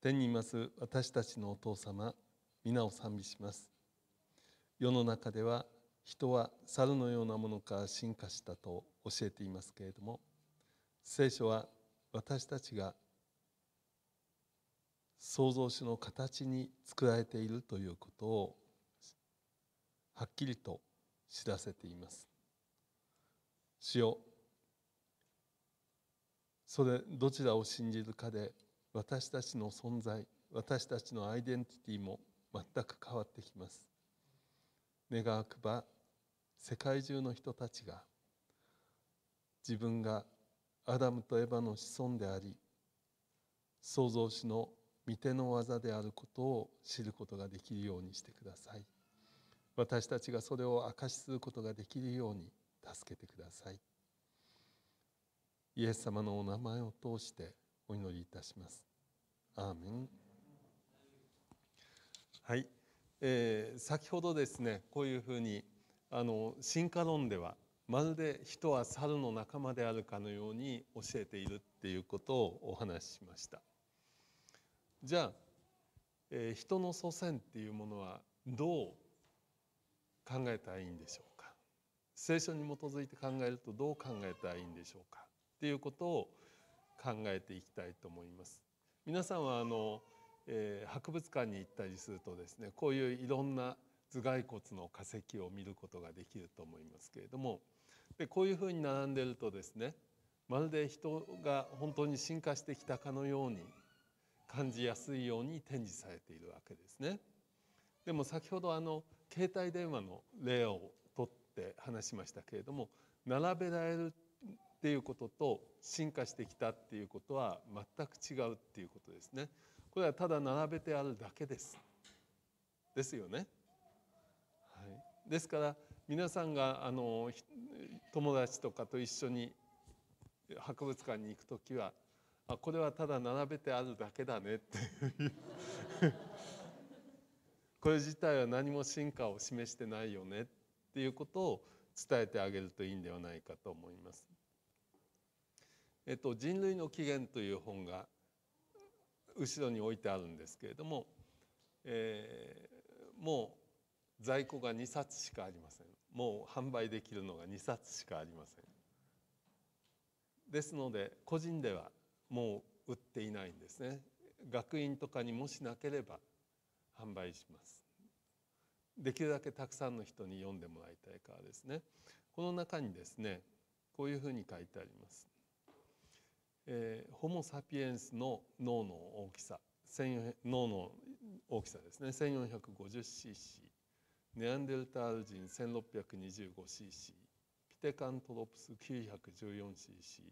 天にいます私たちのお父様皆を賛美します世の中では人は猿のようなものから進化したと教えていますけれども聖書は私たちが創造主の形に作られているということをはっきりと知らせています。主よそれどちらを信じるかで私たちの存在私たちのアイデンティティも全く変わってきます願わくば世界中の人たちが自分がアダムとエバの子孫であり創造主の御手の技であることを知ることができるようにしてください私たちがそれを証しすることができるように助けてくださいイエス様のお名前を通してお祈りいたします。アーメンはい、えー、先ほどですねこういうふうにあの進化論ではまるで人は猿の仲間であるかのように教えているっていうことをお話ししましたじゃあ、えー、人の祖先っていうものはどう考えたらいいんでしょうか聖書に基づいて考えるとどう考えたらいいんでしょうかっていうことを考えていきたいと思います。皆さんはあの、えー、博物館に行ったりするとですねこういういろんな頭蓋骨の化石を見ることができると思いますけれどもでこういうふうに並んでるとですねまるで人が本当に進化してきたかのように感じやすいように展示されているわけですね。でも先ほどあの携帯電話の例をとって話しましたけれども並べられるっていうことと進化してきたっていうことは全く違うっていうことですね。これはただ並べてあるだけです。ですよね。はい、ですから皆さんがあの友達とかと一緒に博物館に行く時はあこれはただ並べてあるだけだねっていう これ自体は何も進化を示してないよねっていうことを伝えてあげるといいんではないかと思います。えっと、人類の起源という本が後ろに置いてあるんですけれども、えー、もう在庫が2冊しかありませんもう販売できるのが2冊しかありませんですので個人ではもう売っていないんですね学院とかにもしなければ販売しますできるだけたくさんの人に読んでもらいたいからですねこの中にですねこういうふうに書いてありますえー、ホモ・サピエンスの脳の大きさ脳の大きさですね 1450cc ネアンデルタール人 1625cc ピテカントロプス 914cc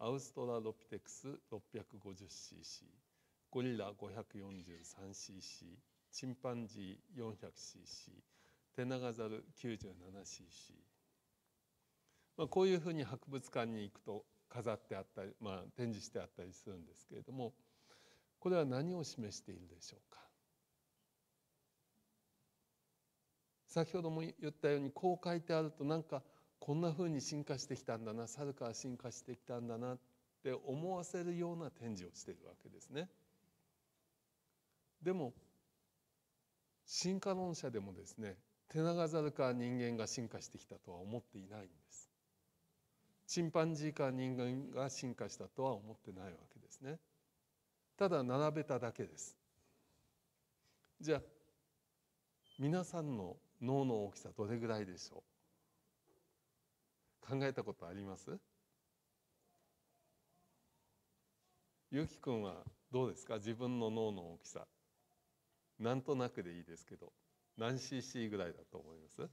アウストラロピテクス 650cc ゴリラ 543cc チンパンジー 400cc テナガザル 97cc、まあ、こういうふうに博物館に行くと飾ってあったり、まあ、展示してあったりするんですけれどもこれは何を示しているでしょうか先ほども言ったようにこう書いてあるとなんかこんなふうに進化してきたんだな猿から進化してきたんだなって思わせるような展示をしているわけですね。でも進化論者でもですねテナガから人間が進化してきたとは思っていないんです。チンパンジーか人間が進化したとは思ってないわけですね。ただ並べただけです。じゃあ皆さんの脳の大きさどれぐらいでしょう考えたことありますゆきくんはどうですか自分の脳の大きさなんとなくでいいですけど何 cc ぐらいだと思います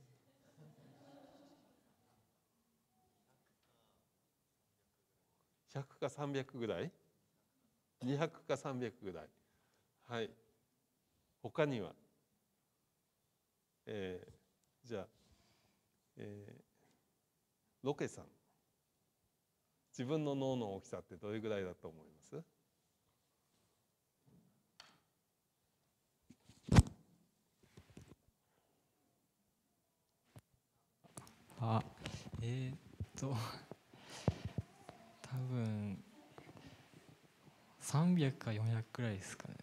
100か300ぐらい200か300ぐらいはい他にはえー、じゃあ、えー、ロケさん自分の脳の大きさってどれぐらいだと思いますあえー、っと分300か400くらいですかね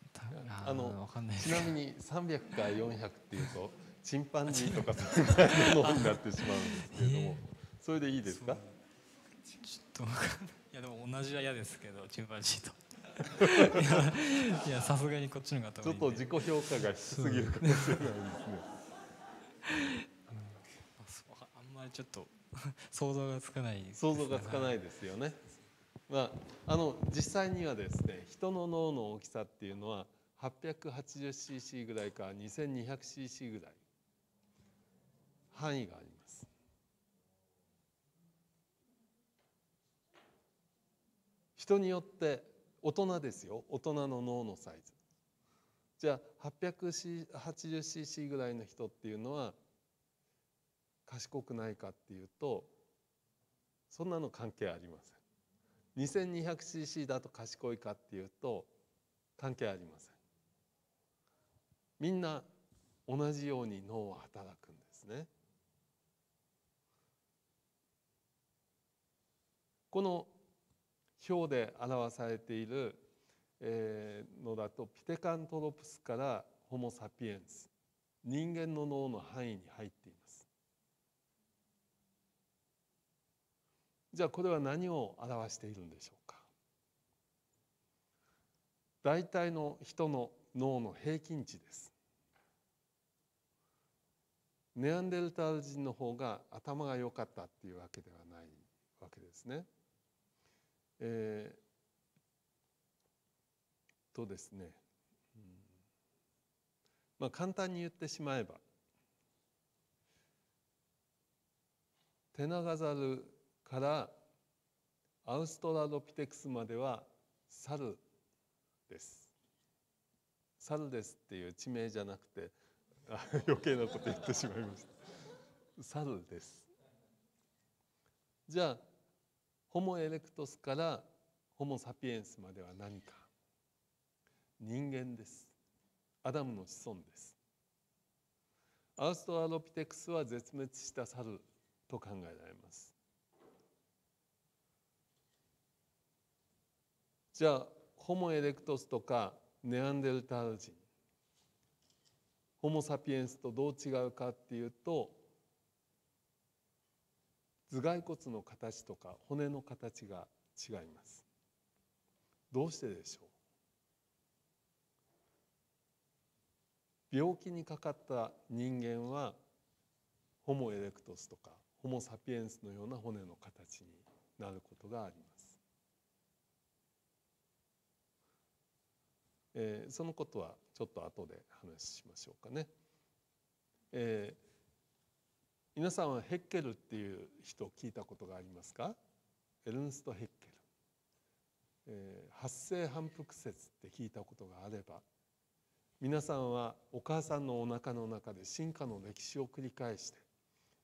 あのちなみに300か400っていうと チンパンジーとかそういうのになってしまうんですけれども、えー、それでいいですかちょっといやでも同じは嫌ですけどチンパンジーと いやさすがにこっちの方がちょっと自己評価が低すぎるかもしれないですねあんまりちょっと 想像がつかない、ね、想像がつかないですよねまあ、あの実際にはですね人の脳の大きさっていうのは 880cc ぐらいから 2200cc ぐらい範囲があります。人によって大人ですよ大人の脳のサイズ。じゃあ 880cc ぐらいの人っていうのは賢くないかっていうとそんなの関係ありません。2200cc だと賢いかっていうと関係ありませんみんな同じように脳は働くんですねこの表で表されているのだとピテカントロプスからホモ・サピエンス人間の脳の範囲に入っていますじゃあこれは何を表しているんでしょうか大体の人の脳の平均値ですネアンデルタール人の方が頭が良かったっていうわけではないわけですね。えー、とですね、まあ簡単に言ってしまえばテナガザルからアウストラロピテクスまでは猿です。猿ですっていう地名じゃなくて余計なこと言ってしまいました。猿です。じゃあホモ・エレクトスからホモ・サピエンスまでは何か人間ですアダムの子孫ですアウストラロピテクスは絶滅した猿と考えられますじゃあホモ・エレクトスとかネアンデルタール人ホモ・サピエンスとどう違うかっていうと頭蓋骨の形とか骨の形が違いますどうしてでしょう病気にかかった人間はホモ・エレクトスとかホモ・サピエンスのような骨の形になることがありますえー、そのことはちょっと後で話しましょうかね。えー、皆さんはヘッケルっていう人を聞いたことがありますかエルンスト・ヘッケル、えー、発生反復説って聞いたことがあれば皆さんはお母さんのおなかの中で進化の歴史を繰り返して、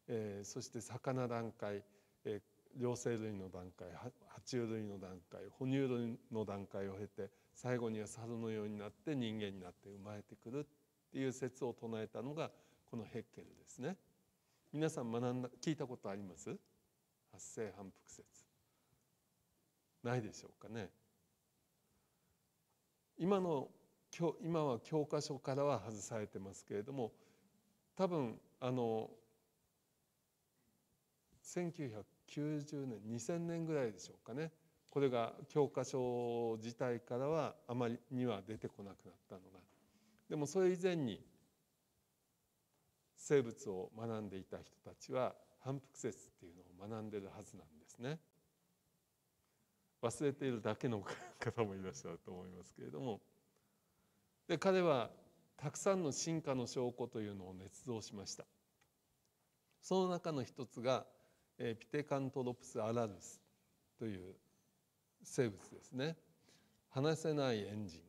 えー、そして魚段階、えー、両生類の段階爬虫類の段階哺乳類の段階を経て最後には猿のようになって人間になって生まれてくるっていう説を唱えたのがこのヘッケルですね。皆さん学んだ聞いたことあります発生反復説ないでしょうかね今の今は教科書からは外されてますけれども多分あの1990年2000年ぐらいでしょうかねこれが教科書自体からはあまりには出てこなくなったのがでもそれ以前に生物を学んでいた人たちは反復説っていうのを学んでるはずなんですね。忘れているだけの方もいらっしゃると思いますけれどもで彼はたくさんの進化の証拠というのを捏造しましたその中の一つがピテカントロプス・アラルスという生物ですね話せないエンジン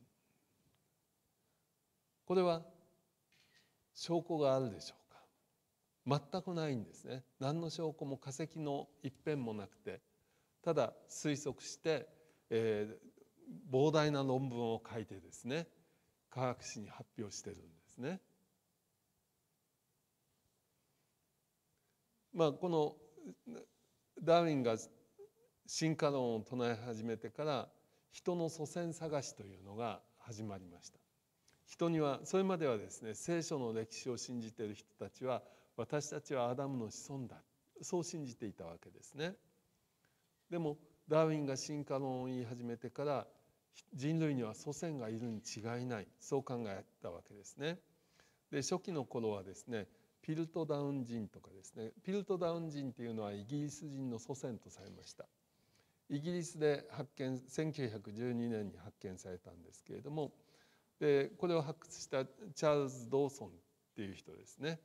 これは証拠があるでしょうか全くないんですね何の証拠も化石の一辺もなくてただ推測して、えー、膨大な論文を書いてですね科学誌に発表してるんですね。まあ、このダーウィンが進化論を唱え始めてから人の祖先探しというのが始まりました人にはそれまではですね聖書の歴史を信じている人たちは私たちはアダムの子孫だそう信じていたわけですねでもダーウィンが進化論を言い始めてから人類には祖先がいるに違いないそう考えたわけですねで初期の頃はですねピルトダウン人とかですねピルトダウン人っていうのはイギリス人の祖先とされましたイギリスで発見1912年に発見されたんですけれどもでこれを発掘したチャールズ・ドーソンっていう人ですね、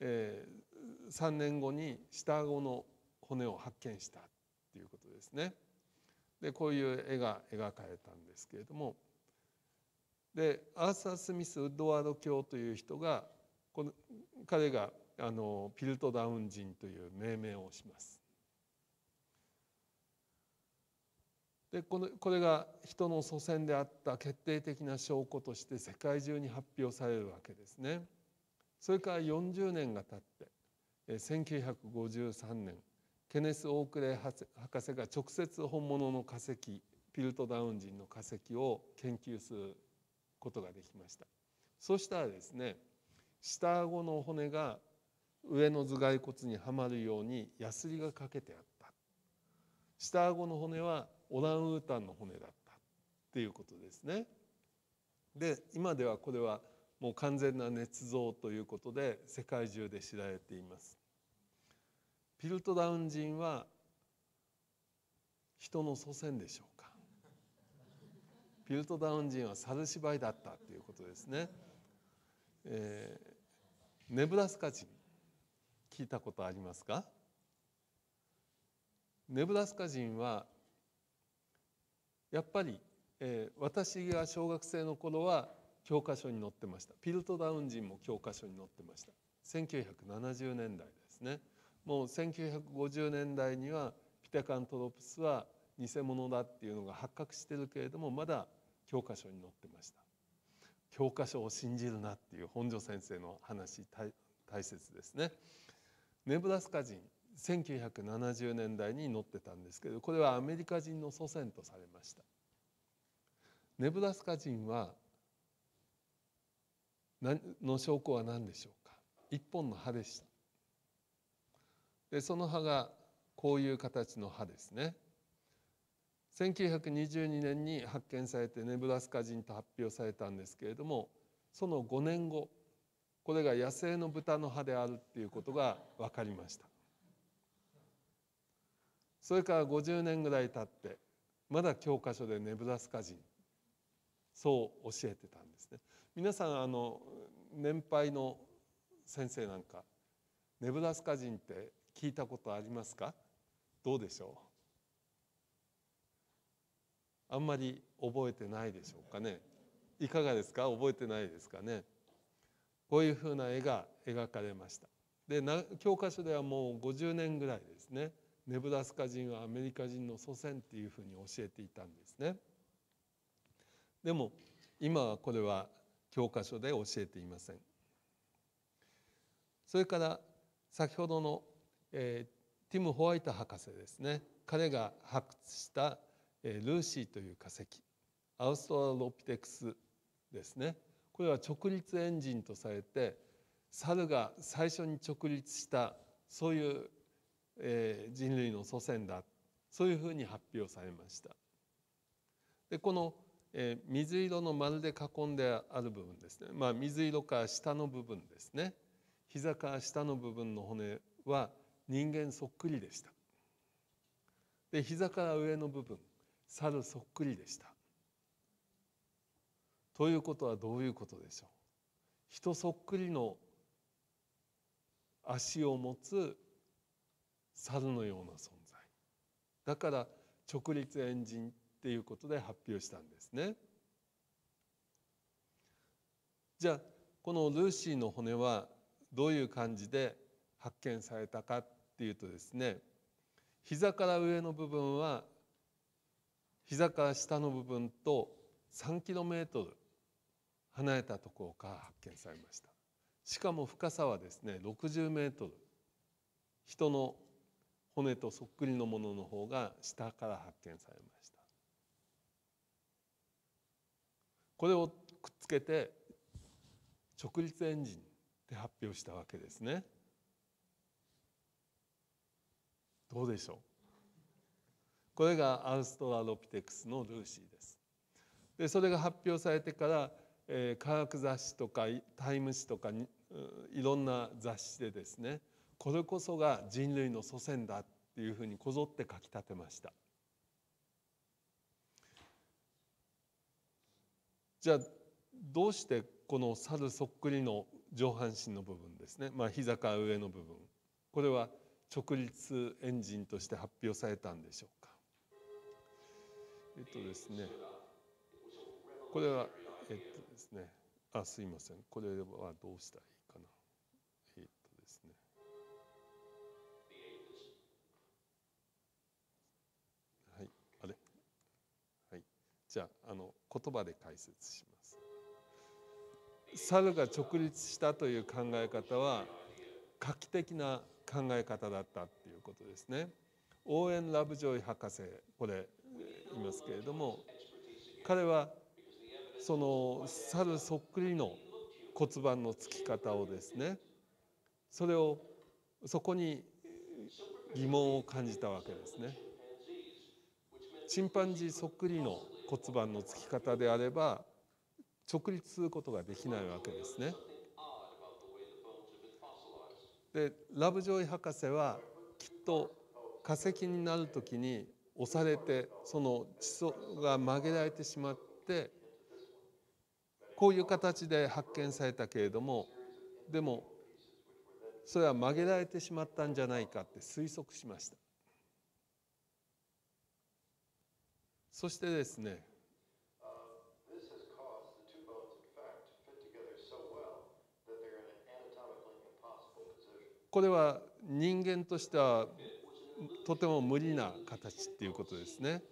えー、3年後に下顎の骨を発見したっていうことですね。でこういう絵が描かれたんですけれどもでアーサー・スミス・ウッドワード卿という人がこの彼があのピルトダウン人という命名をします。でこのこれが人の祖先であった決定的な証拠として世界中に発表されるわけですね。それから40年が経って1953年ケネス・オークレイ博士が直接本物の化石ピルトダウン人の化石を研究することができましたそしたらですね下顎の骨が上の頭蓋骨にはまるようにヤスリがかけてあった下顎の骨はオランウータンの骨だったっていうことですね。で今ではこれはもう完全な捏造ということで世界中で知られています。ピルトダウン人は人の祖先でしょうかピルトダウン人は猿芝居だったということですね、えー、ネブラスカ人聞いたことありますかネブラスカ人はやっぱり、えー、私が小学生の頃は教科書に載ってましたピルトダウン人も教科書に載ってました1970年代ですねもう1950年代にはピテカントロプスは偽物だっていうのが発覚してるけれどもまだ教科書に載ってました教科書を信じるなっていう本庄先生の話大切ですねネブラスカ人1970年代に載ってたんですけどこれはアメリカ人の祖先とされましたネブラスカ人は何の証拠は何でしょうか一本の歯でしたでその歯がこういう形の歯ですね1922年に発見されてネブラスカ人と発表されたんですけれどもその5年後これが野生の豚の歯であるっていうことが分かりましたそれから50年ぐらい経ってまだ教科書でネブラスカ人そう教えてたんですね皆さんあの年配の先生なんかネブラスカ人って聞いたことありますかどうでしょうあんまり覚えてないでしょうかねいかがですか覚えてないですかねこういうふうな絵が描かれましたで教科書ではもう50年ぐらいですねネブラスカ人はアメリカ人の祖先っていうふうに教えていたんですね。でも今はこれは教科書で教えていません。それから先ほどの、えー、ティム・ホワイト博士ですね彼が発掘した、えー、ルーシーという化石アウストラロピテクスですねこれは直立エンジンとされて猿が最初に直立したそういうえ人類の祖先だそういうふうに発表されました。でこの、え水色の丸で囲んである部分ですね、まあ、水色か下の部分ですね膝か下の部分の骨は人間そっくりでした。で膝から上の部分猿そっくりでした。ということはどういうことでしょう人そっくりの足を持つ猿のような存在だから直立円人っていうことで発表したんですね。じゃあこのルーシーの骨はどういう感じで発見されたかっていうとですね膝から上の部分は膝から下の部分と 3km 離れたところから発見されましたしかも深さはですね6 0ル人の骨とそっくりのものの方が下から発見されましたこれをくっつけて直立エンジンって発表したわけですねどうでしょうこれがアウストラロピテクスのルーシーですでそれが発表されてから、えー、科学雑誌とかタイム誌とかに、いろんな雑誌でですねこれこそが人類の祖先だっていうふうにこぞって書き立てましたじゃあどうしてこの猿そっくりの上半身の部分ですね、まあ、膝から上の部分これは直立エンジンとして発表されたんでしょうかえっとですねこれはえっとですねあすいませんこれはどうしたらいいじゃああの言葉で解説します。猿が直立したという考え方は画期的な考え方だったっていうことですね。オーエン・ラブジョイ博士これいますけれども彼はその猿そっくりの骨盤のつき方をですねそれをそこに疑問を感じたわけですね。チンパンジーそっくりの骨盤のつき方であれば直立することができないわけですね。でラブジョイ博士はきっと化石になる時に押されてその地層が曲げられてしまってこういう形で発見されたけれどもでもそれは曲げられてしまったんじゃないかって推測しました。そしてですねこれは人間としてはとても無理な形っていうことですね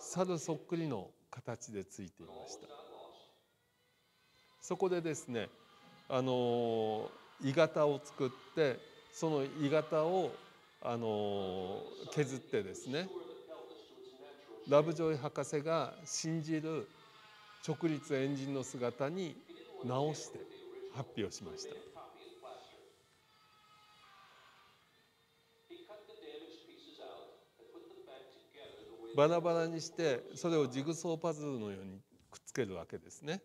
猿そっくりの形でついていましたそこでですねあの鋳型を作ってその鋳型をあの削ってですねラブジョイ博士が信じる直立エンジンの姿に直して発表しました。バラバラにしてそれをジグソーパズルのようにくっつけるわけですね。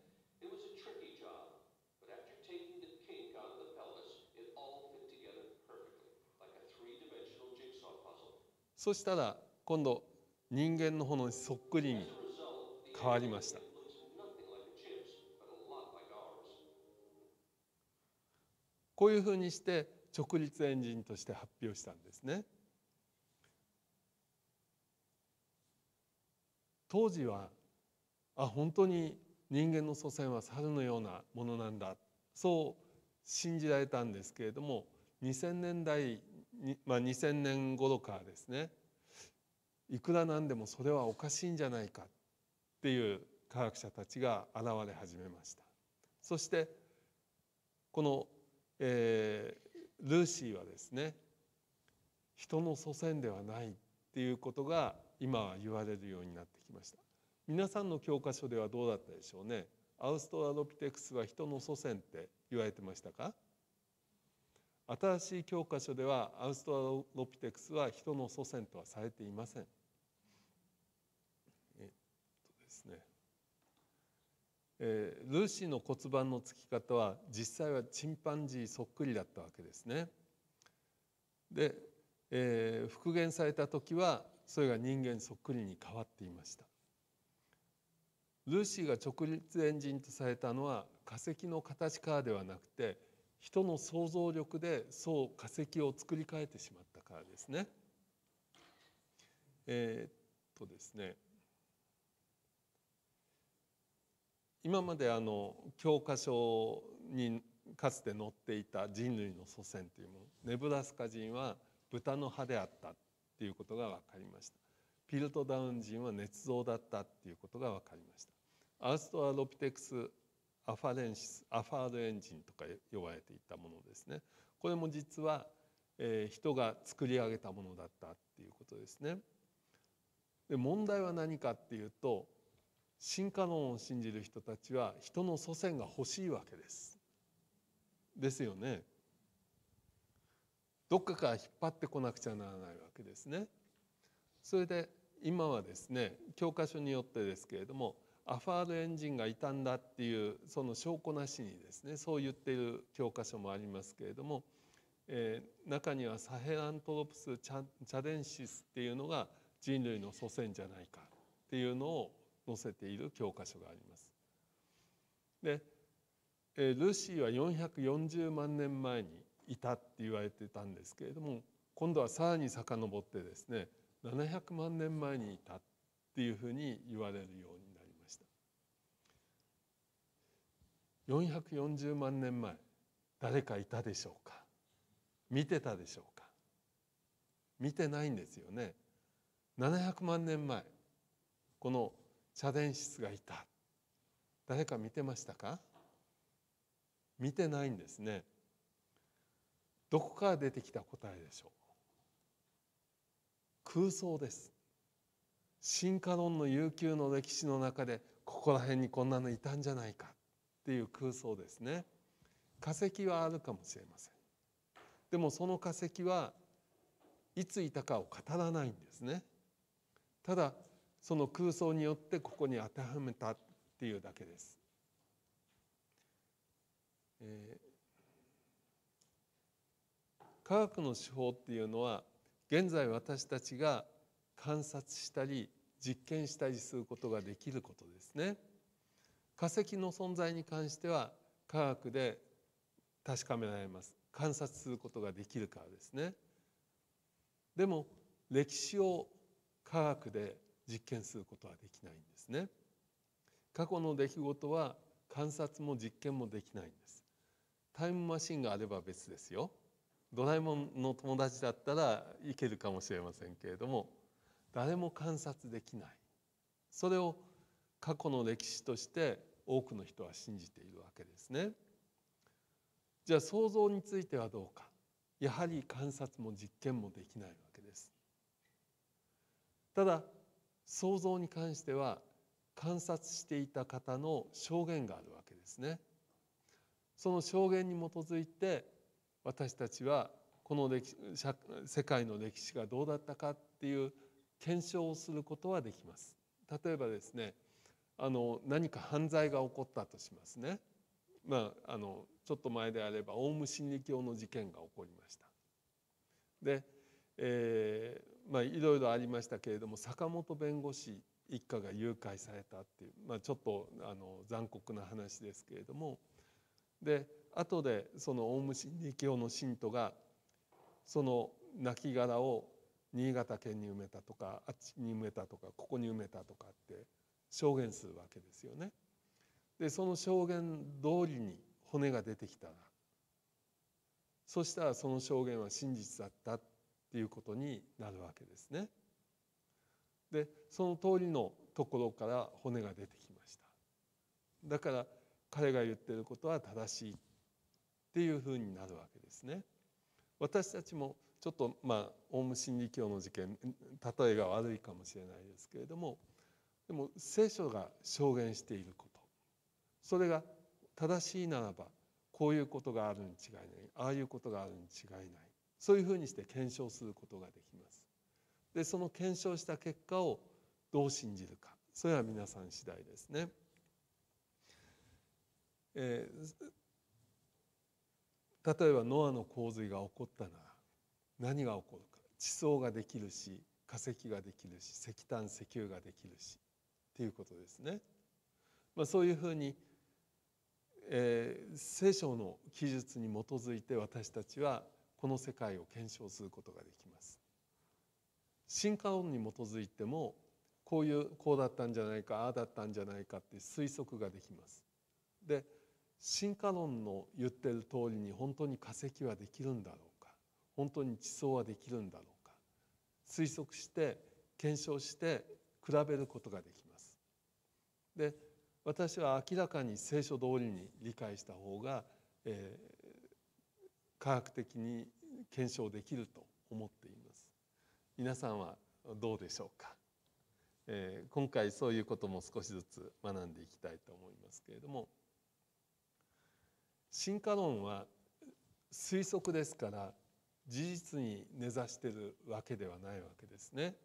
そしたら今度人間の炎にそっくりに変わりましたこういうふうにして直立エンジンとして発表したんですね当時はあ本当に人間の祖先は猿のようなものなんだそう信じられたんですけれども2000年代、まあ、2000年頃からですねいくらなんでもそれはおかしいんじゃないかっていう科学者たちが現れ始めましたそしてこの、えー、ルーシーはですね人の祖先ではないっていうことが今は言われるようになってきました皆さんの教科書ではどうだったでしょうねアウストラロピテクスは人の祖先って言われてましたか新しい教科書ではアウストラロピテクスは人の祖先とはされていませんですね、えー、ルーシーの骨盤のつき方は実際はチンパンジーそっくりだったわけですねで、えー、復元された時はそれが人間そっくりに変わっていましたルーシーが直立エンジンとされたのは化石の形からではなくて人の想像力でそう化石を作り変えてしまったからですね。えー、っとですね今まであの教科書にかつて載っていた人類の祖先というものネブラスカ人は豚の歯であったっていうことが分かりましたピルトダウン人は捏造だったっていうことが分かりましたアストアロピテクスアファレンシスアファールエンジンとか呼ばれていたものですねこれも実は、えー、人が作り上げたものだったっていうことですねで問題は何かっていうと進化論を信じる人たちは人の祖先が欲しいわけです。ですよね。どっかから引っ張ってこなくちゃならないわけですね。それで今はですね教科書によってですけれどもアファールエンジンが傷んだっていうその証拠なしにですねそう言っている教科書もありますけれども、えー、中にはサヘラントロプス・チャチャデンシスっていうのが人類の祖先じゃないかっていうのを載せている教科書があります。でルーシーは440万年前にいたって言われてたんですけれども今度はさらに遡ってですね700万年前にいたっていうふうに言われるようになりました。440万年前誰かいたでしょうか見てたでしょうか見てないんですよね。700万年前この茶殿室がいた誰か見てましたか見てないんですねどこから出てきた答えでしょう空想です進化論の悠久の歴史の中でここら辺にこんなのいたんじゃないかっていう空想ですね化石はあるかもしれませんでもその化石はいついたかを語らないんですねただその空想によってここに当てはめたっていうだけです。えー、科学の手法っていうのは現在私たちが観察したり実験したりすることができることですね。化石の存在に関しては科学で確かめられます観察することができるからですね。でも歴史を科学で実験することはできないんですね。過去の出来事は観察も実験もできないんです。タイムマシンがあれば別ですよ。ドラえもんの友達だったらいけるかもしれませんけれども誰も観察できないそれを過去の歴史として多くの人は信じているわけですね。じゃあ想像についてはどうかやはり観察も実験もできないわけです。ただ創造に関しては観察していた方の証言があるわけですね。その証言に基づいて私たちはこの歴史世界の歴史がどうだったかっていう検証をすることはできます。例えばですねあの何か犯罪が起こったとしますね。まあ、あのちょっと前であればオウム真理教の事件が起こりました。で、えまあ、いろいろありましたけれども坂本弁護士一家が誘拐されたっていう、まあ、ちょっとあの残酷な話ですけれどもで後でそのオウム真理教の信徒がその亡骸を新潟県に埋めたとかあっちに埋めたとかここに埋めたとかって証言するわけですよね。でその証言通りに骨が出てきたらそしたらその証言は真実だったっっていうことになるわけですね。でその通りのところから骨が出てきました。だから彼が言ってることは正しいっていうふうになるわけですね。私たちもちょっとまあオウム真理教の事件例えが悪いかもしれないですけれどもでも聖書が証言していることそれが正しいならばこういうことがあるに違いないああいうことがあるに違いないそういうふうにして検証することができますでその検証した結果をどう信じるかそれは皆さん次第ですね、えー、例えばノアの洪水が起こったなら何が起こるか地層ができるし化石ができるし石炭石油ができるしっていうことですね、まあ、そういうふうにえー、聖書の記述に基づいて私たちはこの世界を検証することができます進化論に基づいてもこういうこうだったんじゃないかああだったんじゃないかって推測ができますで進化論の言ってる通りに本当に化石はできるんだろうか本当に地層はできるんだろうか推測して検証して比べることができますで私は明らかに聖書通りに理解した方が、え科学的に検証できると思っています皆さんはどうでしょうか、えー、今回そういうことも少しずつ学んでいきたいと思いますけれども進化論は推測ですから事実に根ざしてるわけではないわけですね。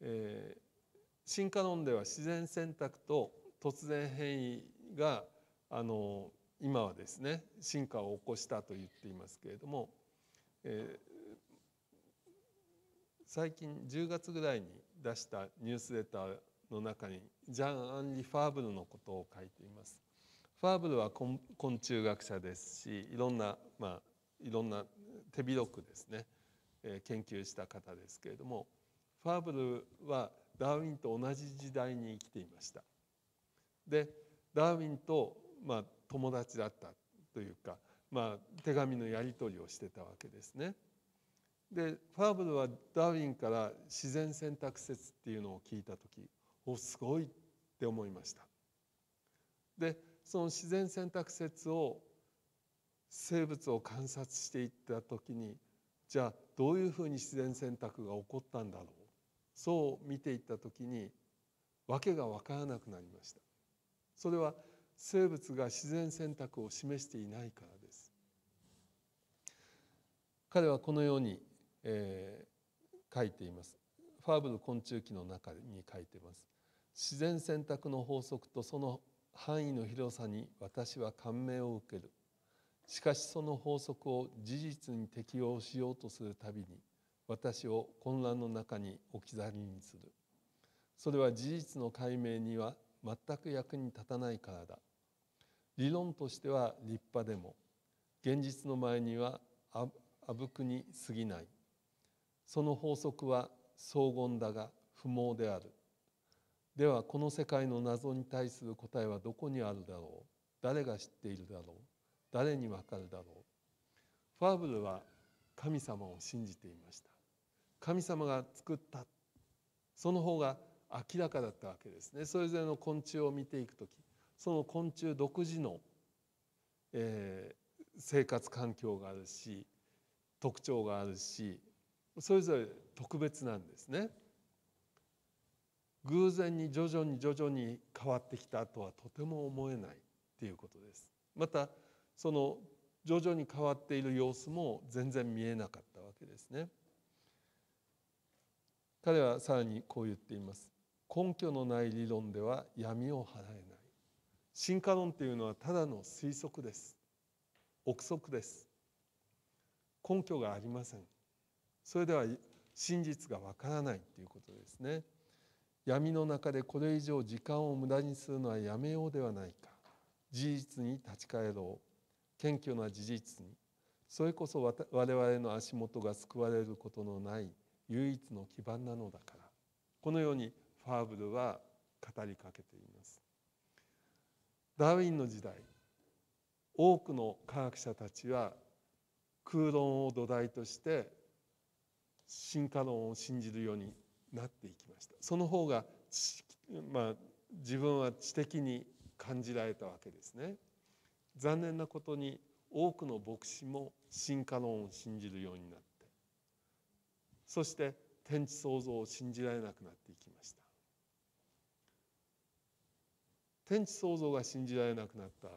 えー、進化論では自然選択と突然変異があの今はですね進化を起こしたと言っていますけれども、えー、最近10月ぐらいに出したニュースレターの中にジャン・アンリ・ファーブルのことを書いています。ファーブルは昆虫学者ですしいろんな、まあ、いろんな手広くですね、えー、研究した方ですけれどもファーブルはダーウィンと同じ時代に生きていました。でダーウィンと、まあ、友達だったというか、まあ、手紙のやり取りをしてたわけですね。でファーブルはダーウィンから自然選択説っていうのを聞いた時おすごいって思いました。でその自然選択説を生物を観察していった時にじゃあどういうふうに自然選択が起こったんだろうそう見ていった時に訳が分からなくなりました。それは生物が自然選択を示していないからです彼はこのように、えー、書いていますファーブル昆虫記の中に書いてます自然選択の法則とその範囲の広さに私は感銘を受けるしかしその法則を事実に適用しようとするたびに私を混乱の中に置き去りにするそれは事実の解明には全く役に立たないからだ理論としては立派でも現実の前にはあぶくに過ぎないその法則は荘厳だが不毛であるではこの世界の謎に対する答えはどこにあるだろう誰が知っているだろう誰にわかるだろうファーブルは神様を信じていました神様が作ったその方が明らかだったわけですねそれぞれの昆虫を見ていく時その昆虫独自の、えー、生活環境があるし特徴があるしそれぞれ特別なんですね。偶然に徐々に徐々に変わってきたとはとても思えないっていうことです。またその徐々に変わっている様子も全然見えなかったわけですね。彼はさらにこう言っています。根拠のない理論では闇を払えない。進化論というのはただの推測です憶測です根拠がありませんそれでは真実がわからないということですね闇の中でこれ以上時間を無駄にするのはやめようではないか事実に立ち返ろう謙虚な事実にそれこそ我々の足元が救われることのない唯一の基盤なのだからこのようにファーブルは語りかけています。ダーウィンの時代多くの科学者たちは空論を土台として進化論を信じるようになっていきましたその方が、まあ、自分は知的に感じられたわけですね残念なことに多くの牧師も進化論を信じるようになってそして天地創造を信じられなくなっていきました天地創造が信じられなくなったら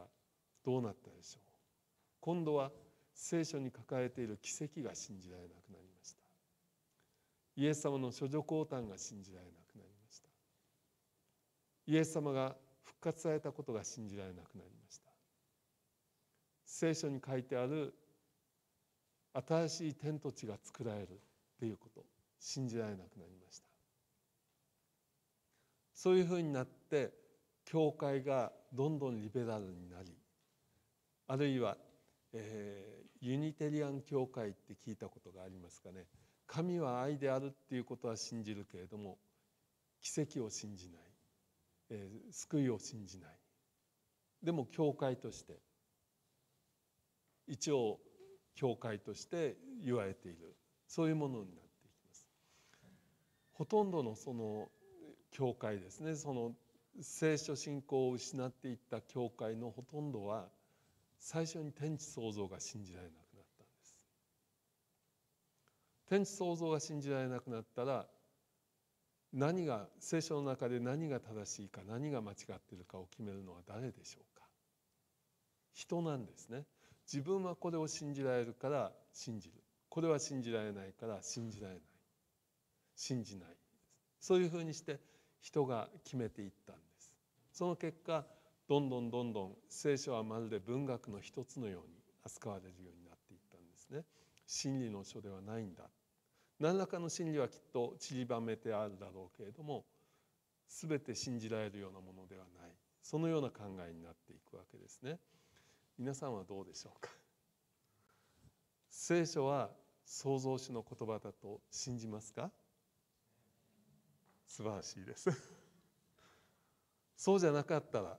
どうなったでしょう今度は聖書に書かれている奇跡が信じられなくなりましたイエス様の処女降誕が信じられなくなりましたイエス様が復活されたことが信じられなくなりました聖書に書いてある新しい天と地が作られるっていうこと信じられなくなりましたそういうふうになって教会がどんどんリベラルになりあるいは、えー、ユニテリアン教会って聞いたことがありますかね神は愛であるっていうことは信じるけれども奇跡を信じない、えー、救いを信じないでも教会として一応教会として言われているそういうものになっていきます。ほとんどのその教会ですねその聖書信仰を失っていった教会のほとんどは最初に天地創造が信じられなくなったんです天地創造が信じられなくなったら何が聖書の中で何が正しいか何が間違ってるかを決めるのは誰でしょうか人なんですね自分はこれを信じられるから信じるこれは信じられないから信じられない信じないそういうふうにして人が決めていったんですその結果どんどんどんどん聖書はまるで文学の一つのように扱われるようになっていったんですね真理の書ではないんだ何らかの真理はきっと散りばめてあるだろうけれども全て信じられるようなものではないそのような考えになっていくわけですね皆さんはどうでしょうか聖書は創造主の言葉だと信じますか素晴らしいですそうじゃなかったら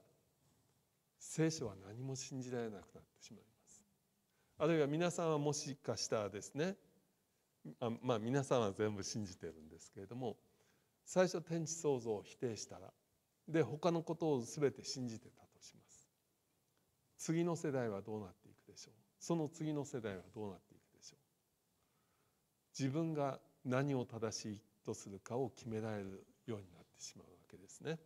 聖書は何も信じられなくなってしまいますあるいは皆さんはもしかしたらですねあまあ皆さんは全部信じてるんですけれども最初天地創造を否定したらで他のことを全て信じてたとします次の世代はどうなっていくでしょうその次の世代はどうなっていくでしょう自分が何を正しいとするかを決められるようになってしまうわけですね。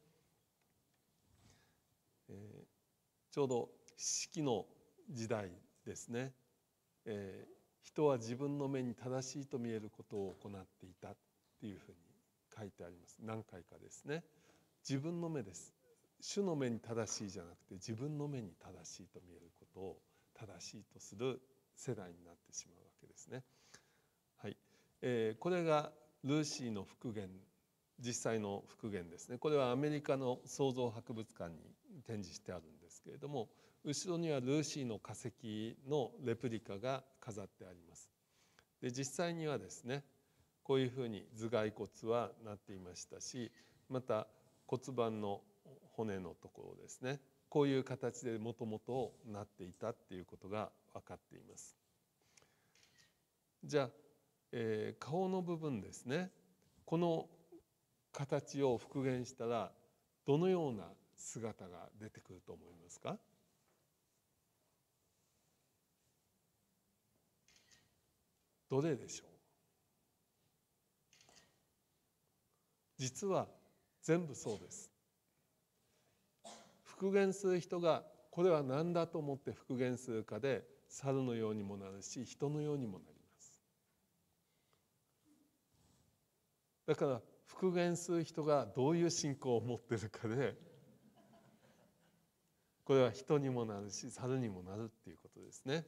えー、ちょうど四季の時代ですね、えー、人は自分の目に正しいと見えることを行っていたっていうふうに書いてあります何回かですね自分の目です主の目に正しいじゃなくて自分の目に正しいと見えることを正しいとする世代になってしまうわけですね。はいえー、これがルーシーの復元実際の復元ですねこれはアメリカの創造博物館に展示してあるんですけれども後ろにはルーシーの化石のレプリカが飾ってありますで実際にはですねこういうふうに頭蓋骨はなっていましたしまた骨盤の骨のところですねこういう形でもともとなっていたっていうことが分かっていますじゃあえー、顔の部分ですねこの形を復元したらどのような姿が出てくると思いますかどれでしょう実は全部そうです復元する人がこれは何だと思って復元するかで猿のようにもなるし人のようにもなるだから復元する人がどういう信仰を持ってるかでこれは人にもなるし猿にもなるっていうことですね。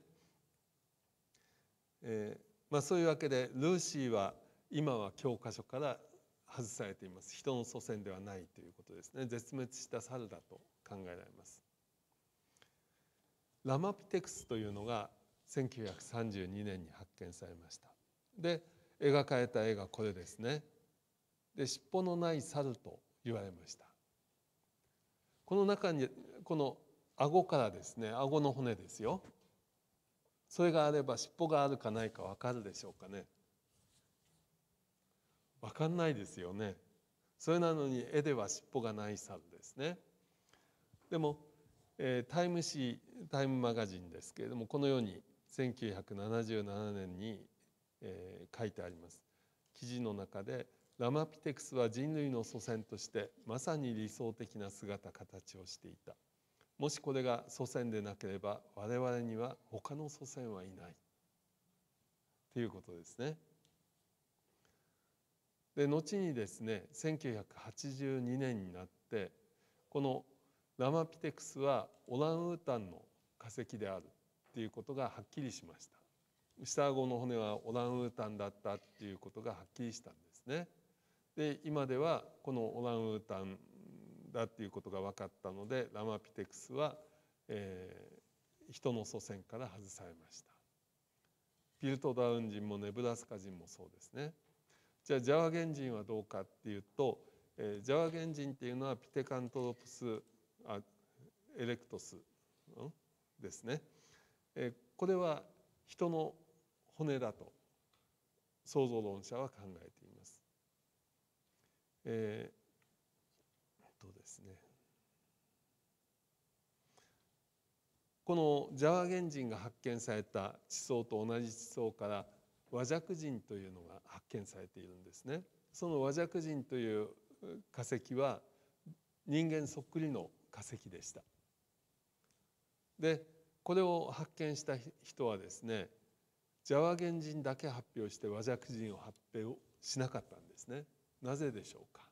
えーまあ、そういうわけでルーシーは今は教科書から外されています人の祖先ではないということですね絶滅した猿だと考えられます。ラマピテクスというのが1932年に発見されましたで描かれた絵がこれですねで尻尾のない猿と言われましたこの中にこの顎からですね顎の骨ですよそれがあれば尻尾があるかないかわかるでしょうかねわかんないですよねそれなのに絵では尻尾がない猿ですねでも、えー、タイム誌タイムマガジンですけれどもこのように1977年に、えー、書いてあります記事の中でラマピテクスは人類の祖先としてまさに理想的な姿形をしていたもしこれが祖先でなければ我々には他の祖先はいないということですね。で後にですね1982年になってこのラマピテクスはオランウータンの化石であるっていうことがはっきりしました下顎の骨はオランウータンだったっていうことがはっきりしたんですね。で今ではこのオランウータンだっていうことが分かったのでラマピテクスは、えー、人の祖先から外されましたピルトダウン人もネブラスカ人もそうですねじゃあジャワ原人はどうかっていうと、えー、ジャワ原人っていうのはピテカントロプスあエレクトス、うん、ですね、えー、これは人の骨だと創造論者は考えていますえー、とですねこのジャワ原人が発見された地層と同じ地層から和弱人というのが発見されているんですね。その和弱人という化石は人間そっくりの化石でした。でこれを発見した人はですねジャワ原人だけ発表して和弱人を発表しなかったんですね。なぜでしょうか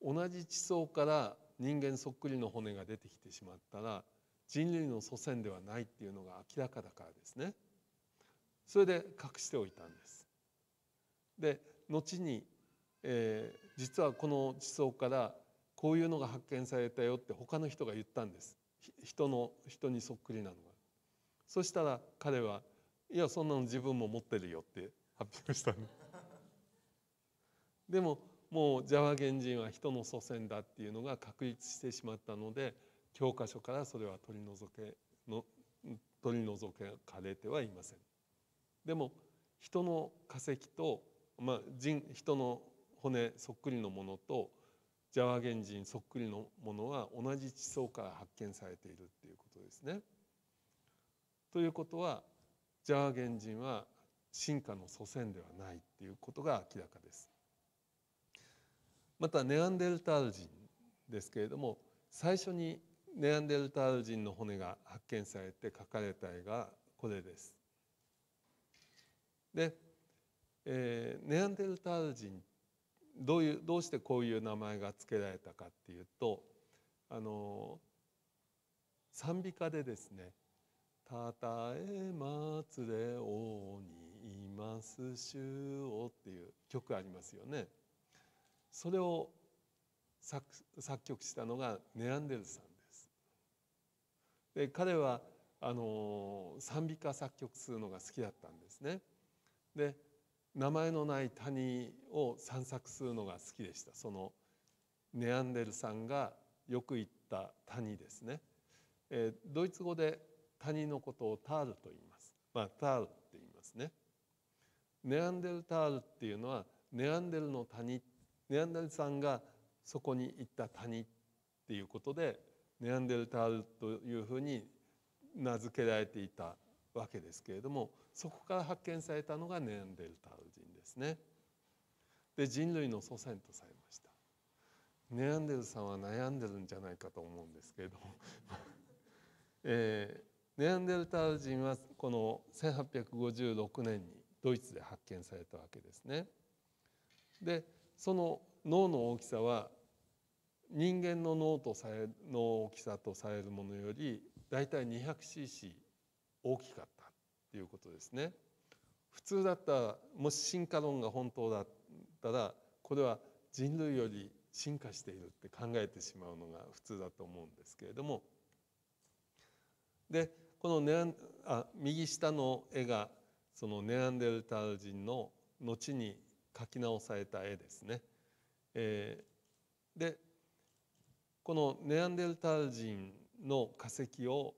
同じ地層から人間そっくりの骨が出てきてしまったら人類の祖先ではないっていうのが明らかだからですねそれで隠しておいたんですで後に、えー、実はこの地層からこういうのが発見されたよって他の人が言ったんです人の人にそっくりなのがそしたら彼はいやそんなの自分も持ってるよって発表したんですでももうジャワ原人は人の祖先だっていうのが確立してしまったので教科書からそれは取り除けの取り除かれてはいません。でも人の化石と、まあ、人人の骨そっくりのものとジャワ原人そっくりのものは同じ地層から発見されているっていうことですね。ということはジャワ原人は進化の祖先ではないっていうことが明らかです。またネアンデルタール人ですけれども最初にネアンデルタール人の骨が発見されて描かれた絵がこれです。で、えー、ネアンデルタール人どういうどうしてこういう名前が付けられたかっていうとあの賛美歌でですね「たたえまつれ王にいます主を」っていう曲ありますよね。それを作曲したのがネランデルさんです。で彼はあの賛美歌作曲するのが好きだったんですね。で名前のない谷を散策するのが好きでしたそのネアンデルさんがよく言った谷ですね、えー、ドイツ語で谷のことをタールと言います、まあ、タールって言いますねネアンデルタールっていうのはネアンデルの谷っネアンデルさんがそこに行った谷っていうことでネアンデルタールというふうに名付けられていたわけですけれどもそこから発見されたのがネアンデルタール人ですね。で人類の祖先とされました。ネアンデルさんは悩んでるんじゃないかと思うんですけれども えー、ネアンデルタール人はこの1856年にドイツで発見されたわけですね。でその脳の大きさは人間の脳とされの大きさとされるものよりだいたい 200cc 大きかったっていうことですね。普通だったらもし進化論が本当だったらこれは人類より進化しているって考えてしまうのが普通だと思うんですけれどもでこのネアンあ右下の絵がそのネアンデルタール人の後に描き直された絵ですね。えー、でこのネアンデルタール人の化石を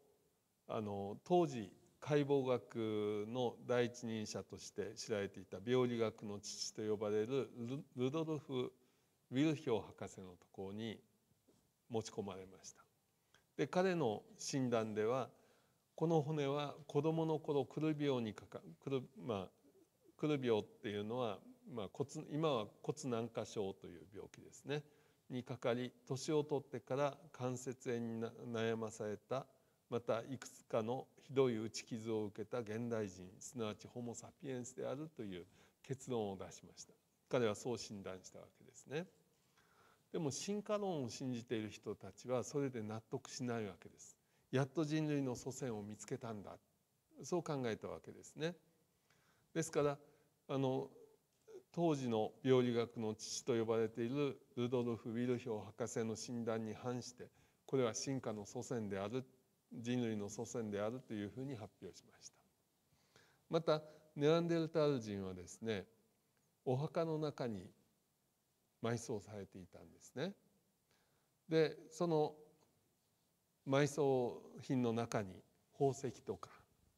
あの当時解剖学の第一人者として知られていた病理学の父と呼ばれるルドルフ・ウィルヒョウ博士のところに持ち込まれました。で彼の診断ではこの骨は子どもの頃クル病にかかクル,、まあ、クル病っていうのはまあ、骨今は骨軟化症という病気ですねにかかり年を取ってから関節炎に悩まされたまたいくつかのひどい打ち傷を受けた現代人すなわちホモ・サピエンスであるという結論を出しました彼はそう診断したわけですねでも進化論を信じている人たちはそれで納得しないわけですやっと人類の祖先を見つけたんだそう考えたわけですねですからあの当時の病理学の父と呼ばれているルドルフ・ウィルヒョウ博士の診断に反してこれは進化の祖先である人類の祖先であるというふうに発表しましたまたネアンデルタール人はですねお墓の中に埋葬されていたんですねでその埋葬品の中に宝石とか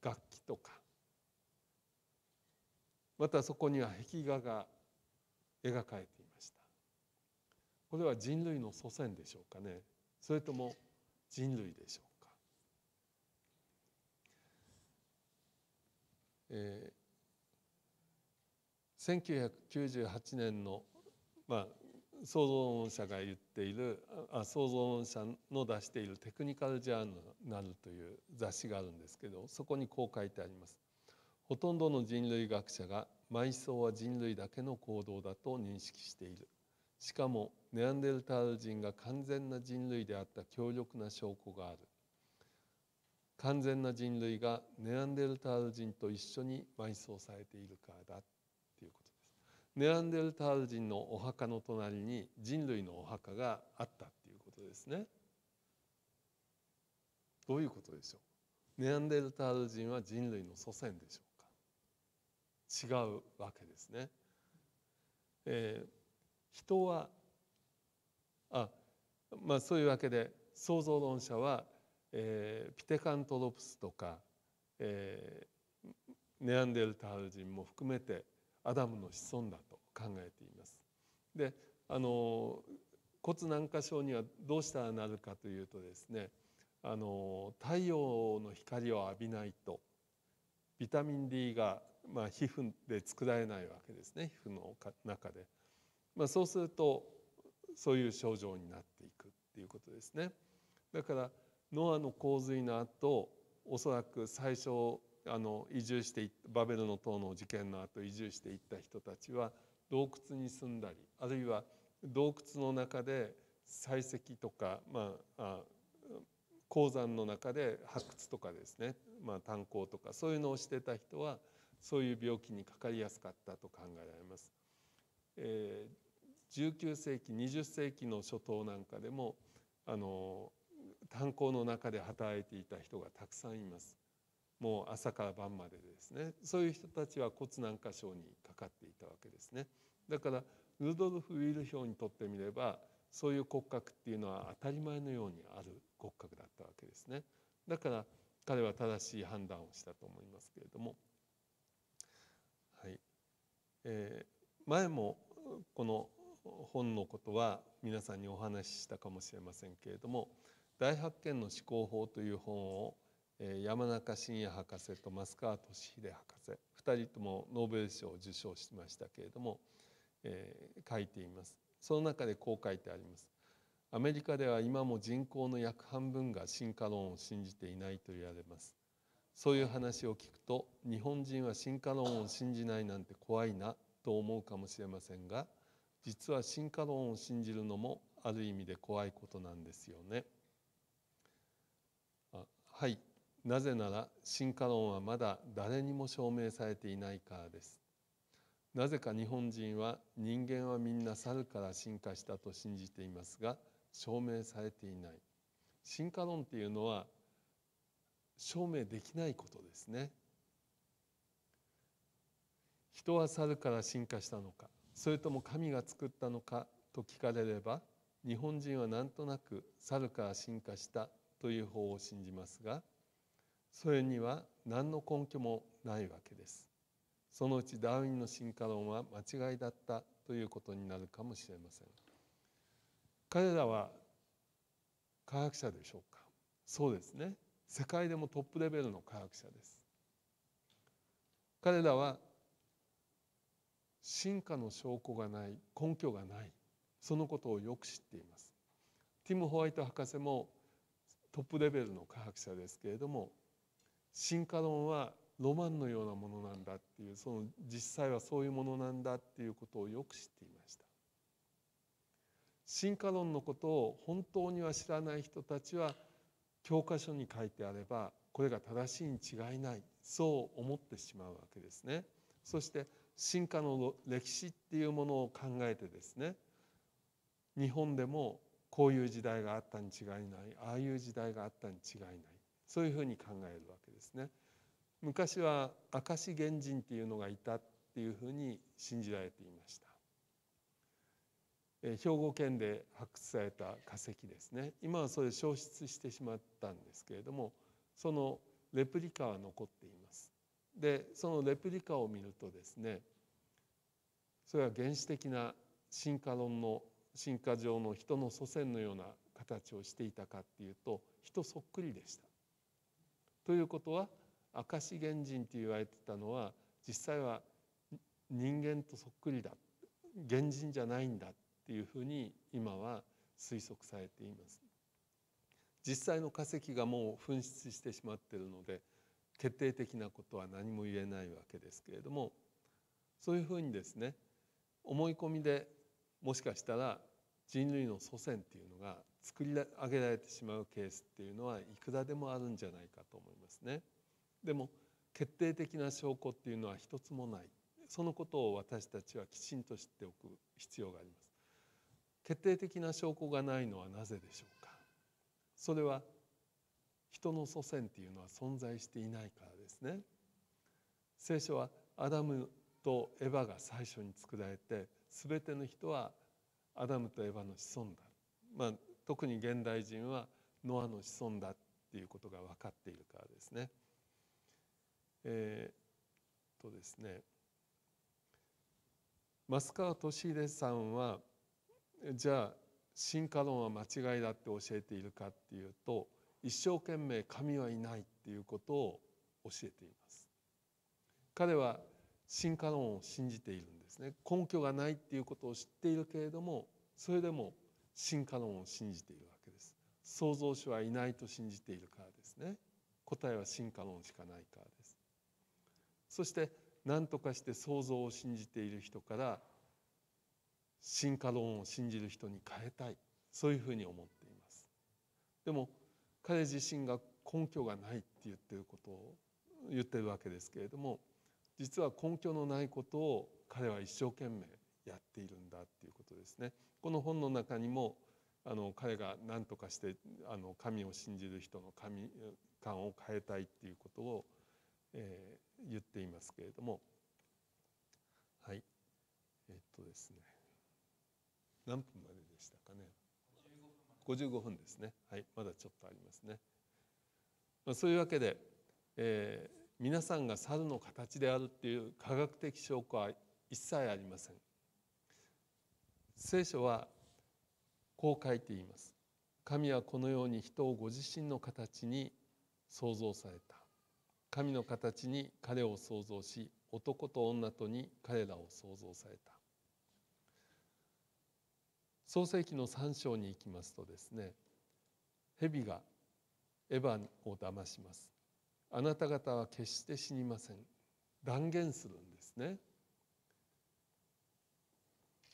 楽器とかまたそこには壁画が描かれていましたこれは人類の祖先でしょうかねそれとも人類でしょうか、えー、1998年の、まあ、創造音社が言っているあ創造音社の出している「テクニカル・ジャーナル」という雑誌があるんですけどそこにこう書いてあります。ほとんどの人類学者が埋葬は人類だけの行動だと認識しているしかもネアンデルタール人が完全な人類であった強力な証拠がある完全な人類がネアンデルタール人と一緒に埋葬されているからだっいうことですネアンデルタール人のお墓の隣に人類のお墓があったっていうことですねどういうことでしょうネアンデルタール人は人類の祖先でしょう違うわけですね。えー、人はあまあそういうわけで創造論者は、えー、ピテカントロプスとか、えー、ネアンデルタール人も含めてアダムの子孫だと考えています。であの骨軟化症にはどうしたらなるかというとですねあの太陽の光を浴びないとビタミン D がまあ、皮膚で作られないわけですね皮膚の中で、まあ、そうするとそういう症状になっていくっていうことですねだからノアの洪水の後おそらく最初あの移住してバベルの塔の事件の後移住していった人たちは洞窟に住んだりあるいは洞窟の中で採石とか、まあ、鉱山の中で発掘とかですね、まあ、炭鉱とかそういうのをしてた人はそういう病気にかかりやすかったと考えられます。えー、19世紀20世紀の初頭なんかでもあの炭鉱の中で働いていた人がたくさんいます。もう朝から晩までですねそういう人たちは骨軟化症にかかっていたわけですねだからルドルフ・ウィルヒョウにとってみればそういう骨格っていうのは当たり前のようにある骨格だったわけですねだから彼は正しい判断をしたと思いますけれどもえー、前もこの本のことは皆さんにお話ししたかもしれませんけれども「大発見の思考法」という本を山中伸也博士と益川俊秀博士2人ともノーベル賞を受賞しましたけれども、えー、書いていますその中でこう書いてありますアメリカでは今も人口の約半分が進化論を信じていないと言われますそういう話を聞くと日本人は進化論を信じないなんて怖いなと思うかもしれませんが実は進化論を信じるのもある意味で怖いことなんですよね。あはいなぜなら進化論はまだ誰にも証明されていないからです。なぜか日本人は人間はみんな猿から進化したと信じていますが証明されていない。進化論っていうのは証明できないことですね人は猿から進化したのかそれとも神が作ったのかと聞かれれば日本人はなんとなく猿から進化したという方を信じますがそれには何の根拠もないわけですそのうちダーウィンの進化論は間違いだったということになるかもしれません彼らは科学者でしょうかそうですね世界でもトップレベルの科学者です彼らは進化の証拠がない根拠がないそのことをよく知っていますティム・ホワイト博士もトップレベルの科学者ですけれども進化論はロマンのようなものなんだっていうその実際はそういうものなんだっていうことをよく知っていました進化論のことを本当には知らない人たちは教科書に書いてあればこれが正しいに違いないそう思ってしまうわけですね。そして進化の歴史っていうものを考えてですね日本でもこういう時代があったに違いないああいう時代があったに違いないそういうふうに考えるわけですね。昔は明石原人っていうのがいたっていうふうに信じられていました。兵庫県で発掘された化石ですね今はそれ消失してしまったんですけれどもそのレプリカは残っていますでそのレプリカを見るとですねそれは原始的な進化論の進化上の人の祖先のような形をしていたかっていうと人そっくりでした。ということは明石原人って言われてたのは実際は人間とそっくりだ原人じゃないんだっていうふうに今は推測されています実際の化石がもう噴出してしまっているので決定的なことは何も言えないわけですけれどもそういうふうにですね思い込みでもしかしたら人類の祖先っていうのが作り上げられてしまうケースっていうのはいくらでもあるんじゃないかと思いますね。でも決定的な証拠っていうのは一つもないそのことを私たちはきちんと知っておく必要があります。決定的な証拠がないのはなぜでしょうかそれは人の祖先っていうのは存在していないからですね聖書はアダムとエヴァが最初に作られて全ての人はアダムとエヴァの子孫だ、まあ、特に現代人はノアの子孫だっていうことが分かっているからですね。えー、とですね増川俊秀さんはじゃあ進化論は間違いだって教えているかっていうと一生懸命神はいないっていうことを教えています彼は進化論を信じているんですね根拠がないっていうことを知っているけれどもそれでも進化論を信じているわけです創造主はいないと信じているからですね答えは進化論しかないからですそして何とかして創造を信じている人から進化論を信じる人に変えたいそういうふうに思っていますでも彼自身が根拠がないって言ってることを言ってるわけですけれども実は根拠のないことを彼は一生懸命やっているんだっていうことですね。この本の中にもあの彼が何とかしてあの神を信じる人の神観を変えたいっていうことを、えー、言っていますけれどもはいえっとですね何分まででしたかね55分ですねはいまだちょっとありますね、まそういうわけで、えー、皆さんが猿の形であるっていう科学的証拠は一切ありません聖書はこう書いています神はこのように人をご自身の形に創造された神の形に彼を創造し男と女とに彼らを創造された創世紀の3章に行きますとですね蛇がエヴァを騙しますあなた方は決して死にません断言するんですね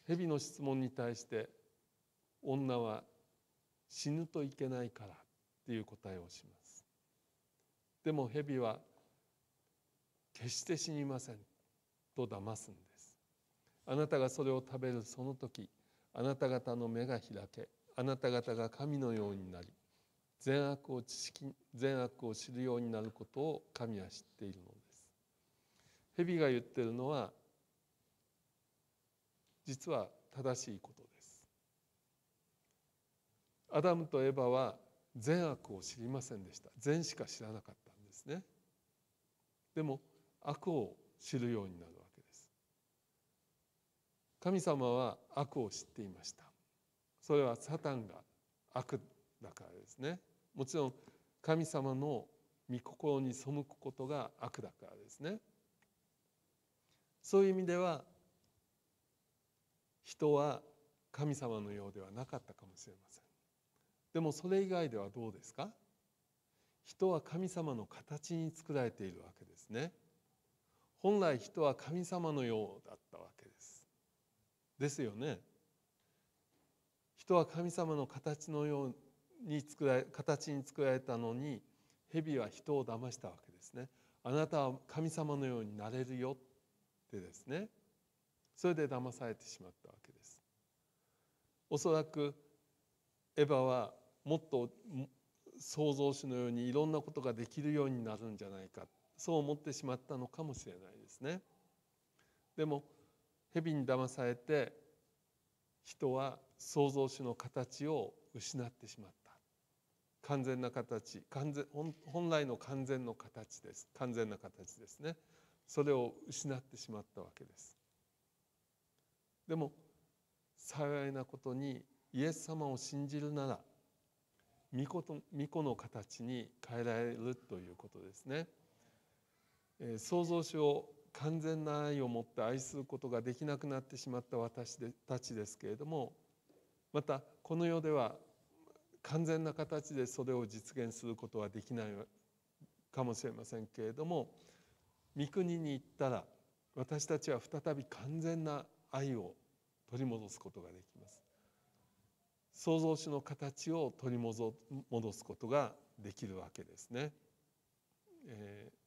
蛇の質問に対して女は死ぬといけないからっていう答えをしますでも蛇は決して死にませんと騙すんですあなたがそれを食べるその時あなた方の目が開けあなた方が神のようになり善悪を知識善悪を知るようになることを神は知っているのです蛇が言っているのは実は正しいことですアダムとエバは善悪を知りませんでした善しか知らなかったんですねでも悪を知るようになる神様は悪を知っていましたそれはサタンが悪だからですねもちろん神様の御心に背くことが悪だからですねそういう意味では人は神様のようではなかったかもしれませんでもそれ以外ではどうですか人は神様の形に作られているわけですね本来人は神様のようだったわけですよね人は神様の形のように作られ形に作られたのに蛇は人を騙したわけですねあなたは神様のようになれるよってですねそれで騙されてしまったわけですおそらくエヴァはもっと創造主のようにいろんなことができるようになるんじゃないかそう思ってしまったのかもしれないですねでも蛇に騙されて人は創造主の形を失ってしまった完全な形完全本来の完全の形です完全な形ですねそれを失ってしまったわけですでも幸いなことにイエス様を信じるなら巫女と巫女の形に変えられるということですね創造主を完全な愛を持って愛することができなくなってしまった私たちですけれどもまたこの世では完全な形でそれを実現することはできないかもしれませんけれども三国に行ったら私たちは再び完全な愛を取り戻すことができます。創造主の形を取り戻すことができるわけですね。えー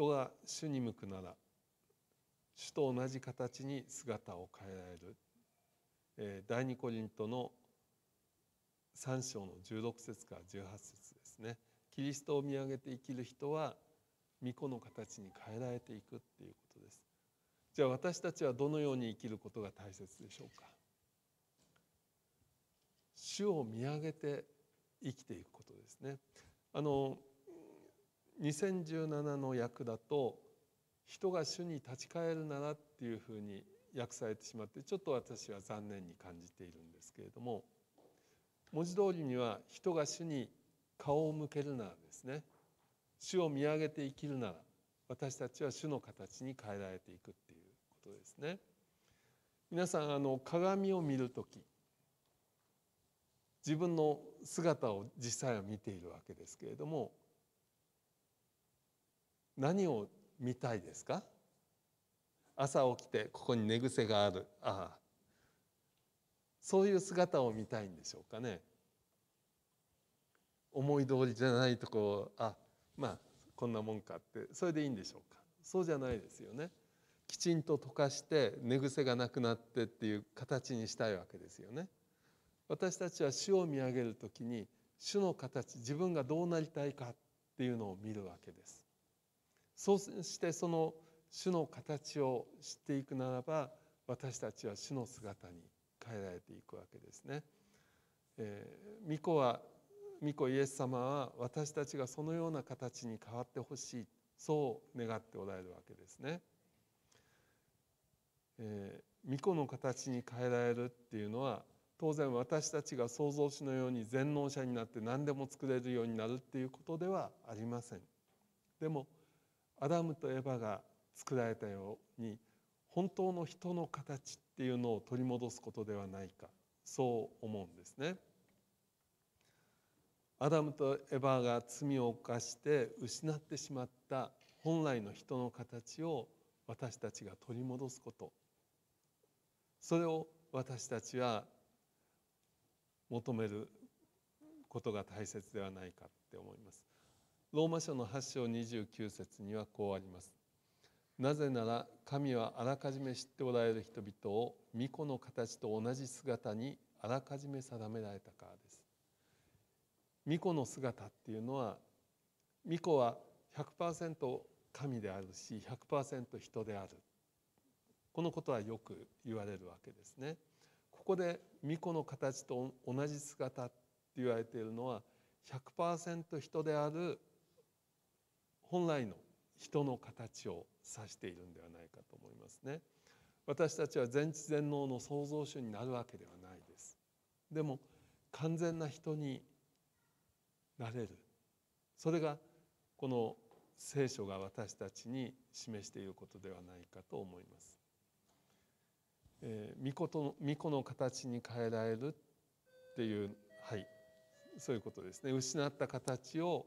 人が主に向くなら主と同じ形に姿を変えられる、え第二コリントの3章の16節から18節ですねキリストを見上げて生きる人は巫女の形に変えられていくっていうことですじゃあ私たちはどのように生きることが大切でしょうか主を見上げて生きていくことですねあの2017の訳だと「人が主に立ち返るなら」っていうふうに訳されてしまってちょっと私は残念に感じているんですけれども文字通りには「人が主に顔を向けるなら」ですね「主を見上げて生きるなら」私たちは主の形に変えられていくっていうことですね。皆さんあの鏡を見る時自分の姿を実際は見ているわけですけれども何を見たいですか朝起きてここに寝癖があるああそういう姿を見たいんでしょうかね思い通りじゃないとこあまあこんなもんかってそれでいいんでしょうかそうじゃないですよねきちんと溶かして寝癖がなくなってっていう形にしたいわけですよね私たちは主を見上げる時に主の形自分がどうなりたいかっていうのを見るわけですそうしてその主の形を知っていくならば私たちは主の姿に変えられていくわけですね。えー、は巫女イエス様は私たちがそのような形に変わってほしいそう願っておられるわけですね。えー、御の形に変えられるっていうのは当然私たちが創造主のように全能者になって何でも作れるようになるっていうことではありません。でもアダムとエバが作られたように本当の人の形っていうのを取り戻すことではないかそう思うんですね。アダムとエバが罪を犯して失ってしまった本来の人の形を私たちが取り戻すことそれを私たちは求めることが大切ではないかって思います。ローマ書の8章29節にはこうありますなぜなら神はあらかじめ知っておられる人々を巫女の形と同じ姿にあらかじめ定められたからです巫女の姿っていうのは巫女は100%神であるし100%人であるこのことはよく言われるわけですねここで巫女の形と同じ姿って言われているのは100%人である本来の人の形を指しているんではないかと思いますね。私たちは全知全能の創造主になるわけではないです。でも完全な人になれるそれがこの聖書が私たちに示していることではないかと思います。えー、巫女と巫女の形に変えられるっていうはいそういうことですね失った形を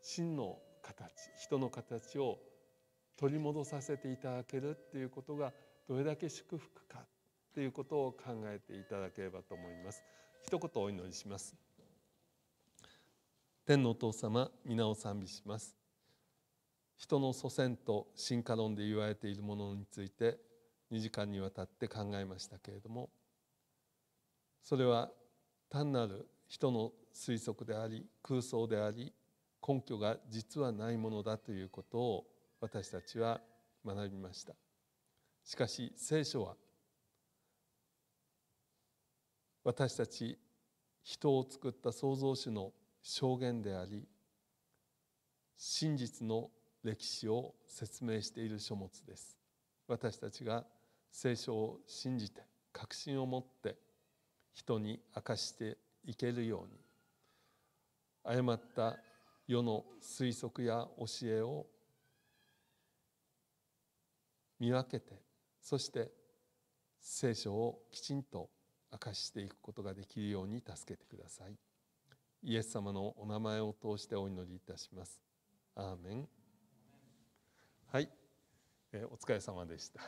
真の形人の形を取り戻させていただけるっていうことがどれだけ祝福かっていうことを考えていただければと思います一言お祈りします天のお父様皆を賛美します人の祖先と進化論で言われているものについて2時間にわたって考えましたけれどもそれは単なる人の推測であり空想であり根拠が実はないものだということを私たちは学びましたしかし聖書は私たち人を作った創造主の証言であり真実の歴史を説明している書物です私たちが聖書を信じて確信を持って人に明かしていけるように誤った世の推測や教えを見分けてそして聖書をきちんと明かしていくことができるように助けてくださいイエス様のお名前を通してお祈りいたしますアーメンはい、えお疲れ様でした